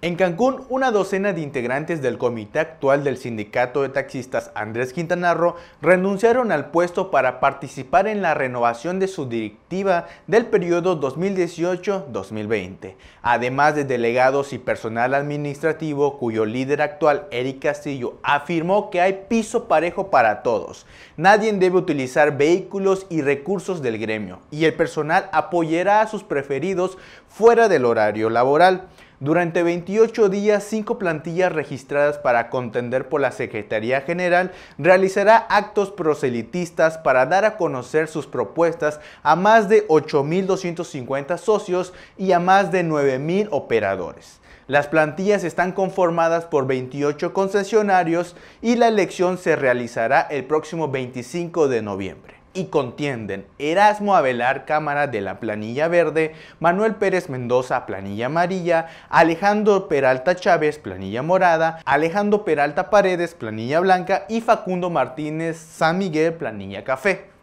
En Cancún, una docena de integrantes del comité actual del sindicato de taxistas Andrés Quintanarro renunciaron al puesto para participar en la renovación de su directiva del periodo 2018-2020, además de delegados y personal administrativo cuyo líder actual, Eric Castillo, afirmó que hay piso parejo para todos. Nadie debe utilizar vehículos y recursos del gremio y el personal apoyará a sus preferidos fuera del horario laboral. Durante 28 días, cinco plantillas registradas para contender por la Secretaría General realizará actos proselitistas para dar a conocer sus propuestas a más de 8.250 socios y a más de 9.000 operadores. Las plantillas están conformadas por 28 concesionarios y la elección se realizará el próximo 25 de noviembre y contienden Erasmo Avelar Cámara de la Planilla Verde, Manuel Pérez Mendoza Planilla Amarilla, Alejandro Peralta Chávez Planilla Morada, Alejandro Peralta Paredes Planilla Blanca y Facundo Martínez San Miguel Planilla Café.